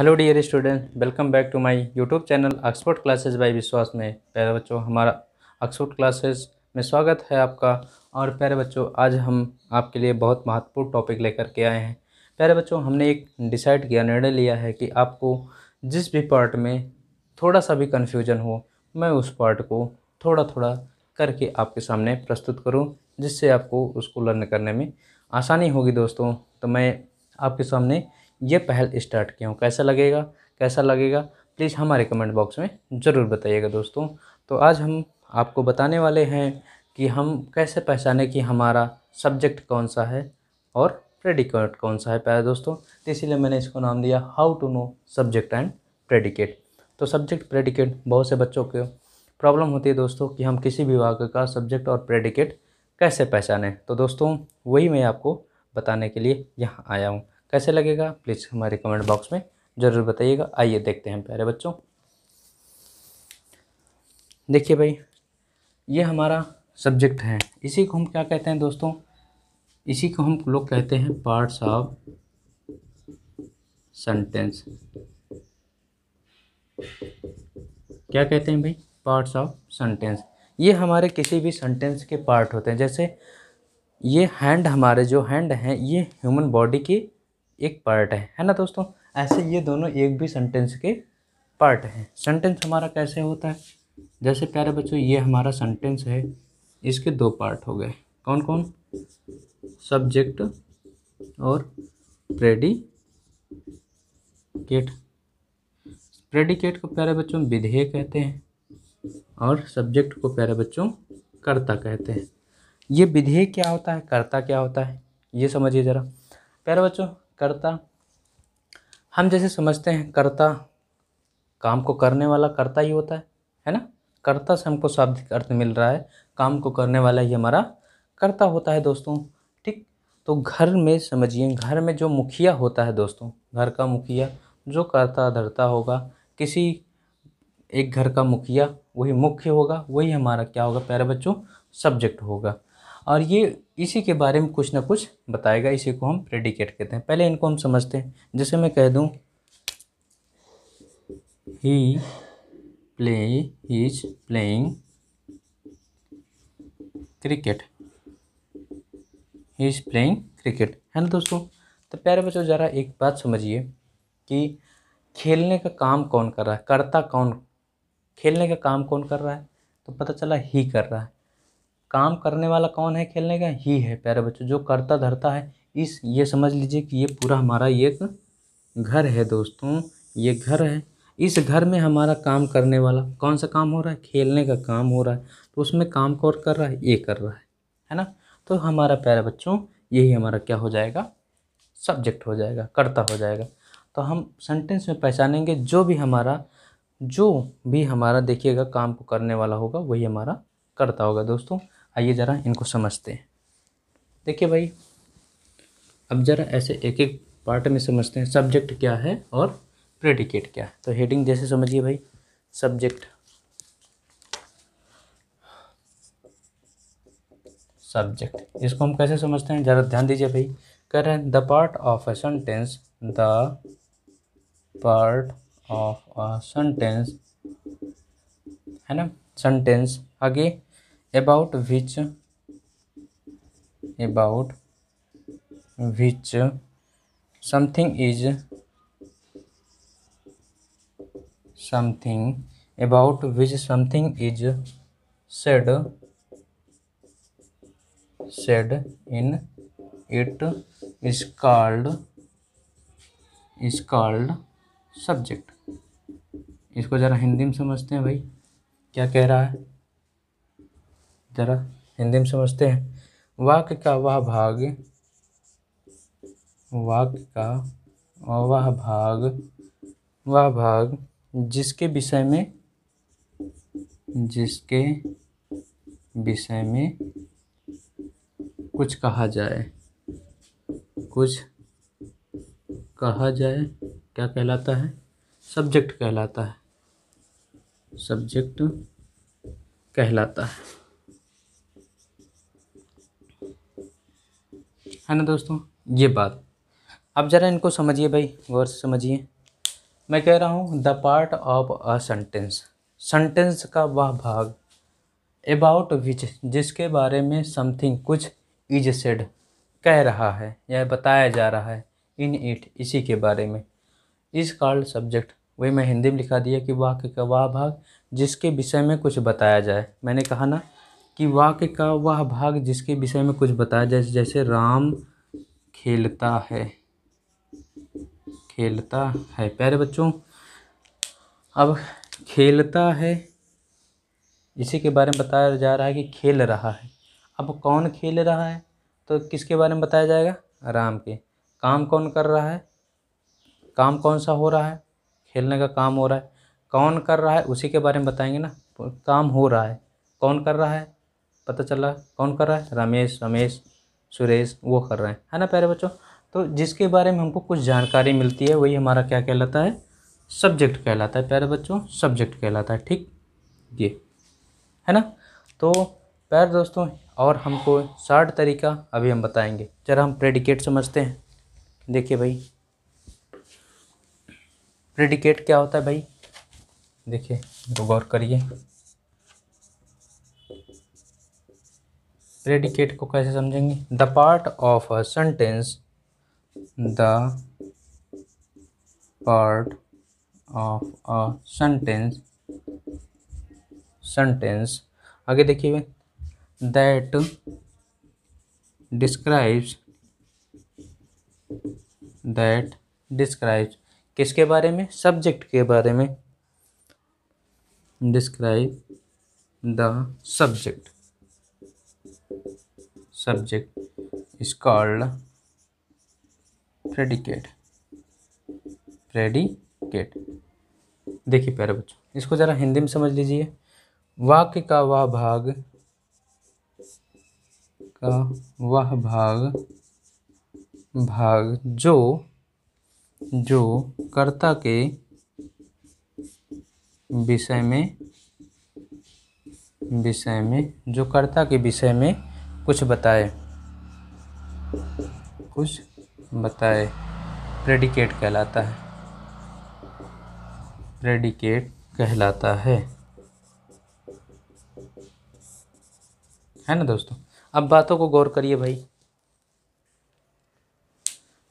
hello dear student welcome back to my YouTube channel Oxford classes by Vishwas में प्यारे बच्चों हमारा ऑक्सफोर्ड क्लासेस में स्वागत है आपका और प्यारे बच्चों आज हम आपके लिए बहुत महत्वपूर्ण टॉपिक लेकर के आए हैं प्यारे बच्चों हमने एक डिसाइड किया निर्णय लिया है कि आपको जिस भी पार्ट में थोड़ा सा भी कन्फ्यूजन हो मैं उस पार्ट को थोड़ा थोड़ा करके आपके सामने प्रस्तुत करूँ जिससे आपको उसको लर्न करने में आसानी होगी दोस्तों तो मैं आपके सामने ये पहल स्टार्ट किया हूँ कैसा लगेगा कैसा लगेगा प्लीज़ हमारे कमेंट बॉक्स में ज़रूर बताइएगा दोस्तों तो आज हम आपको बताने वाले हैं कि हम कैसे पहचाने कि हमारा सब्जेक्ट कौन सा है और प्रेडिकेट कौन सा है प्यारे दोस्तों तो इसीलिए मैंने इसको नाम दिया how to know subject and predicate तो सब्जेक्ट प्रेडिकेट बहुत से बच्चों के प्रॉब्लम होती है दोस्तों कि हम किसी भी वाक्य का सब्जेक्ट और प्रेडिकेट कैसे पहचानें तो दोस्तों वही मैं आपको बताने के लिए यहाँ आया हूँ कैसे लगेगा प्लीज़ हमारे कमेंट बॉक्स में ज़रूर बताइएगा आइए देखते हैं प्यारे बच्चों देखिए भाई ये हमारा सब्जेक्ट है इसी को हम क्या कहते हैं दोस्तों इसी को हम लोग कहते हैं पार्ट्स ऑफ सेंटेंस क्या कहते हैं भाई पार्ट्स ऑफ सेंटेंस ये हमारे किसी भी सेंटेंस के पार्ट होते हैं जैसे ये हैंड हमारे जो हैंड हैं ये ह्यूमन बॉडी की एक पार्ट है है ना दोस्तों ऐसे ये दोनों एक भी सेंटेंस के पार्ट हैं सेंटेंस हमारा कैसे होता है जैसे प्यारे बच्चों ये हमारा सेंटेंस है इसके दो पार्ट हो गए कौन कौन सब्जेक्ट और प्रेडिकेट प्रेडिकेट को प्यारे बच्चों विधेय कहते हैं और सब्जेक्ट को प्यारे बच्चों कर्ता कहते हैं ये विधेय क्या होता है कर्ता क्या होता है ये समझिए ज़रा प्यारे बच्चों कर्ता हम जैसे समझते हैं कर्ता काम को करने वाला कर्ता ही होता है है ना कर्ता से हमको शाब्दिक अर्थ मिल रहा है काम को करने वाला ही हमारा कर्ता होता है दोस्तों ठीक तो घर में समझिए घर में जो मुखिया होता है दोस्तों घर का मुखिया जो कर्ता धरता होगा किसी एक घर का मुखिया वही मुख्य होगा वही हमारा क्या होगा प्यारे बच्चों सब्जेक्ट होगा और ये इसी के बारे में कुछ ना कुछ बताएगा इसी को हम प्रेडिकेट कहते हैं पहले इनको हम समझते हैं जैसे मैं कह दूँ he play he is playing cricket he is playing cricket है ना दोस्तों तो प्यारे बच्चों ज़रा एक बात समझिए कि खेलने का काम कौन कर रहा है करता कौन खेलने का काम कौन कर रहा है तो पता चला ही कर रहा है काम करने वाला कौन है खेलने का ही है प्यारे बच्चों जो करता धरता है इस ये समझ लीजिए कि ये पूरा हमारा एक घर है दोस्तों ये घर है इस घर में हमारा काम करने वाला कौन सा काम हो रहा है खेलने का काम हो रहा है तो उसमें काम कौन कर रहा है ये कर रहा है है ना तो हमारा प्यारे बच्चों यही हमारा क्या हो जाएगा सब्जेक्ट हो जाएगा करता हो जाएगा तो हम सेंटेंस में पहचानेंगे जो भी हमारा जो भी हमारा देखिएगा काम को करने वाला होगा वही हमारा करता होगा दोस्तों आइए ज़रा इनको समझते हैं देखिए भाई अब ज़रा ऐसे एक एक पार्ट में समझते हैं सब्जेक्ट क्या है और प्रेडिकेट क्या है तो हेडिंग जैसे समझिए भाई सब्जेक्ट सब्जेक्ट इसको हम कैसे समझते हैं ज़रा ध्यान दीजिए भाई कह रहे हैं the part of a sentence the part of a sentence है ना सेंटेंस आगे about which about which something is something about which something is said said in it is called is called subject इसको ज़रा हिंदी में समझते हैं भाई क्या कह रहा है ज़रा हिंदी में समझते हैं वाक्य का वह भाग वाक्य का वह भाग वह भाग जिसके विषय में जिसके विषय में कुछ कहा जाए कुछ कहा जाए क्या कहलाता है सब्जेक्ट कहलाता है सब्जेक्ट कहलाता है है ना दोस्तों ये बात अब ज़रा इनको समझिए भाई गौर से समझिए मैं कह रहा हूँ the part of a sentence sentence का वह भाग अबाउट विच जिसके बारे में समथिंग कुछ इज सेड कह रहा है या बताया जा रहा है इन इट इसी के बारे में इस कार्ड सब्जेक्ट वही मैं हिंदी में लिखा दिया कि वाक्य का वह भाग जिसके विषय में कुछ बताया जाए मैंने कहा ना कि वाक्य का वह भाग जिसके विषय में कुछ बताया जाए जैसे राम खेलता है खेलता है प्यारे बच्चों अब खेलता है इसी के बारे में बताया जा रहा है कि खेल रहा है अब कौन खेल रहा है तो किसके बारे में बताया जाएगा राम के काम कौन कर रहा है काम कौन सा हो रहा है खेलने का काम हो रहा है कौन कर रहा है उसी के बारे में बताएंगे ना काम हो रहा है कौन कर रहा है पता चला कौन कर रहा है रमेश रमेश सुरेश वो कर रहे हैं है ना प्यारे बच्चों तो जिसके बारे में हमको कुछ जानकारी मिलती है वही हमारा क्या कहलाता है सब्जेक्ट कहलाता है प्यारे बच्चों सब्जेक्ट कहलाता है ठीक ये है ना तो प्यारे दोस्तों और हमको शार्ट तरीका अभी हम बताएंगे जरा हम प्रेडिकेट समझते हैं देखिए भाई प्रेडिकेट क्या होता है भाई देखिए गौर करिए प्रेडिकेट को कैसे समझेंगे the part of a sentence the part of a sentence sentence आगे देखिए दैट डिस्क्राइब्स दैट डिस्क्राइब्स किसके बारे में सब्जेक्ट के बारे में describe the subject subject is called predicate predicate देखिए प्यारे बच्चों इसको ज़रा हिंदी में समझ लीजिए वाक्य का वह भाग का वह भाग भाग जो जो कर्ता के विषय में विषय में जो कर्ता के विषय में कुछ बताए कुछ बताए प्रेडिकेट कहलाता है प्रेडिकेट कहलाता है है ना दोस्तों अब बातों को गौर करिए भाई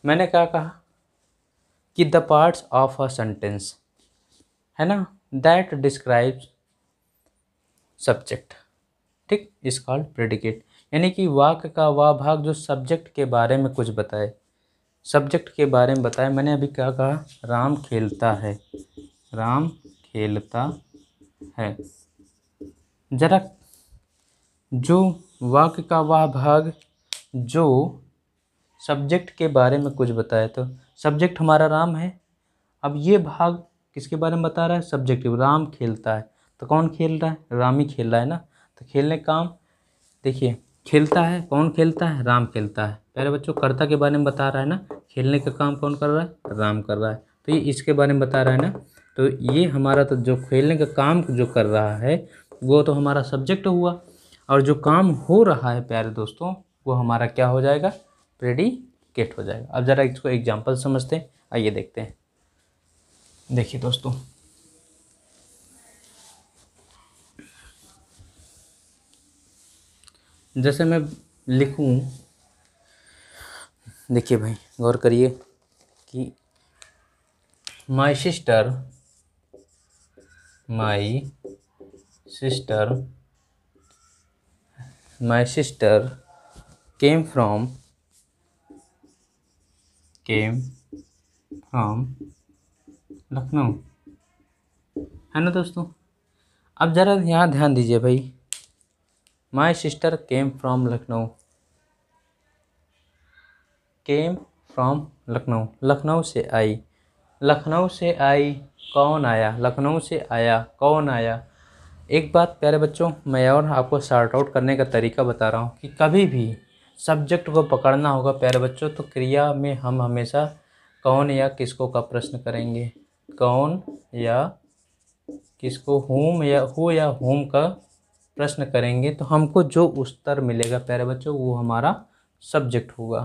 मैंने क्या कहा कि the parts of a sentence है ना दैट डिस्क्राइब्स सब्जेक्ट ठीक इस कॉल्ड प्रेडिकेट यानी कि वाक का वह भाग जो सब्जेक्ट के बारे में कुछ बताए सब्जेक्ट के बारे में बताए मैंने अभी क्या कहा राम खेलता है राम खेलता है जरा जो वाक का वह भाग जो सब्जेक्ट के बारे में कुछ बताए तो सब्जेक्ट हमारा राम है अब ये भाग किसके बारे में बता रहा है सब्जेक्ट राम खेलता है तो कौन खेल रहा है राम ही खेल रहा है ना तो खेलने काम देखिए खेलता है कौन खेलता है राम खेलता है पहले बच्चों कर्ता के बारे में बता रहा है ना खेलने का काम कौन कर रहा है राम कर रहा है तो ये इसके बारे में बता रहा है ना तो ये हमारा तो जो खेलने का काम जो कर रहा है वो तो हमारा सब्जेक्ट हुआ और जो काम हो रहा है प्यारे दोस्तों वो हमारा क्या हो जाएगा प्रेडिकेट हो जाएगा अब ज़रा इसको एग्जाम्पल समझते हैं आइए देखते हैं देखिए दोस्तों जैसे मैं लिखूँ देखिए भाई गौर करिए कि my sister my sister my sister came from came from Lucknow है ना दोस्तों अब ज़रा यहाँ ध्यान दीजिए भाई my sister came from Lucknow came from Lucknow Lucknow से आई लखनऊ से आई कौन आया लखनऊ से आया कौन आया एक बात प्यारे बच्चों मैं और आपको शार्ट आउट करने का तरीका बता रहा हूँ कि कभी भी सब्जेक्ट को पकड़ना होगा प्यारे बच्चों तो क्रिया में हम हमेशा कौन या किसको का प्रश्न करेंगे कौन या किसको होम या हु या होम का प्रश्न करेंगे तो हमको जो उत्तर मिलेगा प्यारे बच्चों वो हमारा सब्जेक्ट होगा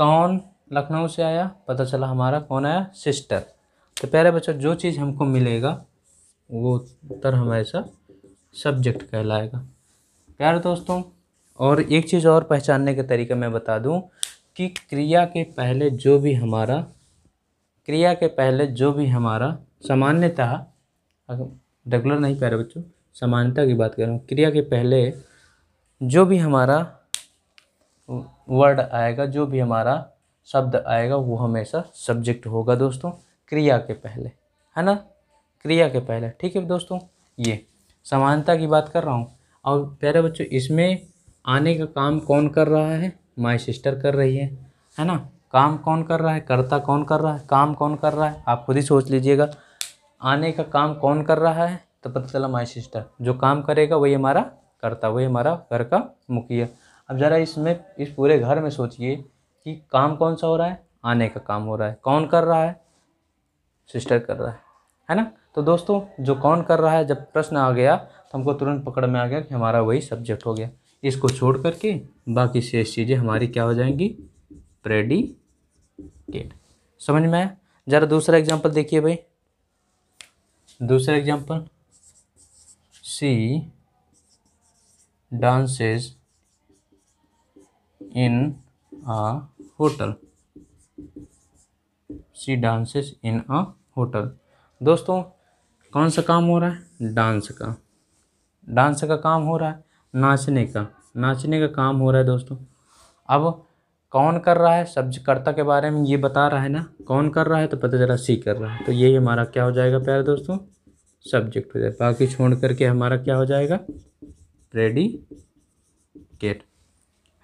कौन लखनऊ से आया पता चला हमारा कौन आया सिस्टर तो प्यारे बच्चों जो चीज़ हमको मिलेगा वो उत्तर हमेशा सब्जेक्ट कहलाएगा प्यारे दोस्तों और एक चीज़ और पहचानने का तरीका मैं बता दूं कि क्रिया के पहले जो भी हमारा क्रिया के पहले जो भी हमारा सामान्यतः रेगुलर नहीं प्यारे बच्चों समानता की बात कर रहा हूँ क्रिया के पहले जो भी हमारा वर्ड आएगा जो भी हमारा शब्द आएगा वो हमेशा सब्जेक्ट होगा दोस्तों क्रिया के पहले है ना क्रिया के पहले ठीक है दोस्तों ये समानता की बात कर रहा हूँ और प्यारे बच्चों इसमें आने का काम कौन कर रहा है माय सिस्टर कर रही है है ना काम कौन कर रहा है कर्ता कौन कर रहा है काम कौन कर रहा है आप खुद ही सोच लीजिएगा आने का काम कौन कर रहा है तो पता चला माई सिस्टर जो काम करेगा वही हमारा करता वही हमारा घर का मुखिया अब ज़रा इसमें इस पूरे घर में सोचिए कि काम कौन सा हो रहा है आने का काम हो रहा है कौन कर रहा है सिस्टर कर रहा है है ना तो दोस्तों जो कौन कर रहा है जब प्रश्न आ गया तो हमको तुरंत पकड़ में आ गया कि हमारा वही सब्जेक्ट हो गया इसको छोड़ करके बाकी शेष चीज़ें हमारी क्या हो जाएंगी प्रेडिकेट समझ में आया ज़रा दूसरा एग्जाम्पल देखिए भाई दूसरा example she dances in a hotel she dances in a hotel दोस्तों कौन सा काम हो रहा है डांस का डांस का काम हो रहा है नाचने का नाचने का काम हो रहा है दोस्तों अब कौन कर रहा है सब्जकर्ता के बारे में ये बता रहा है ना कौन कर रहा है तो पता चला सी कर रहा है तो यही हमारा क्या हो जाएगा प्यारे दोस्तों सब्जेक्ट हो जाए बाकी छोड़ करके हमारा क्या हो जाएगा गेट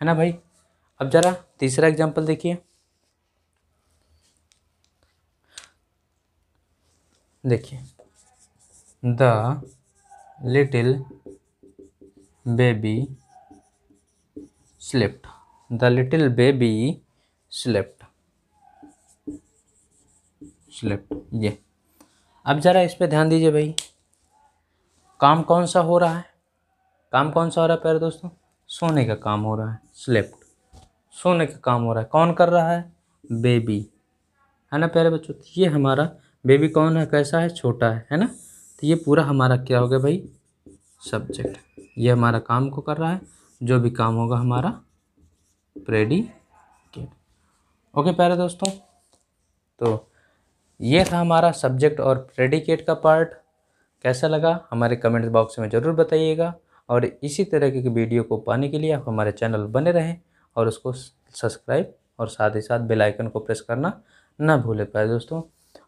है ना भाई अब ज़रा तीसरा एग्जाम्पल देखिए देखिए the little baby slept the little baby slept slept ये अब ज़रा इस पर ध्यान दीजिए भाई काम कौन सा हो रहा है काम कौन सा हो रहा है प्यारे दोस्तों सोने का काम हो रहा है स्लेप्ट सोने का काम हो रहा है कौन कर रहा है बेबी है ना प्यारे बच्चों तो ये हमारा बेबी कौन है कैसा है छोटा है है ना तो ये पूरा हमारा क्या हो गया भाई सब्जेक्ट ये हमारा काम को कर रहा है जो भी काम होगा हमारा प्रेडिकेट ओके प्यारे दोस्तों तो ये था हमारा सब्जेक्ट और प्रेडिकेट का पार्ट कैसा लगा हमारे कमेंट बॉक्स में ज़रूर बताइएगा और इसी तरह की वीडियो को पाने के लिए आप हमारे चैनल बने रहें और उसको सब्सक्राइब और साथ ही साथ बेल आइकन को प्रेस करना ना भूले पाए दोस्तों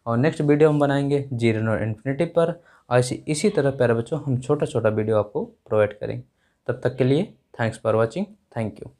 और नेक्स्ट वीडियो हम बनाएंगे जीरो और इन्फिनेटिव पर और इसी इसी तरह प्यारे बच्चों हम छोटा छोटा वीडियो आपको प्रोवाइड करेंगे तब तक के लिए thanks for watching thank you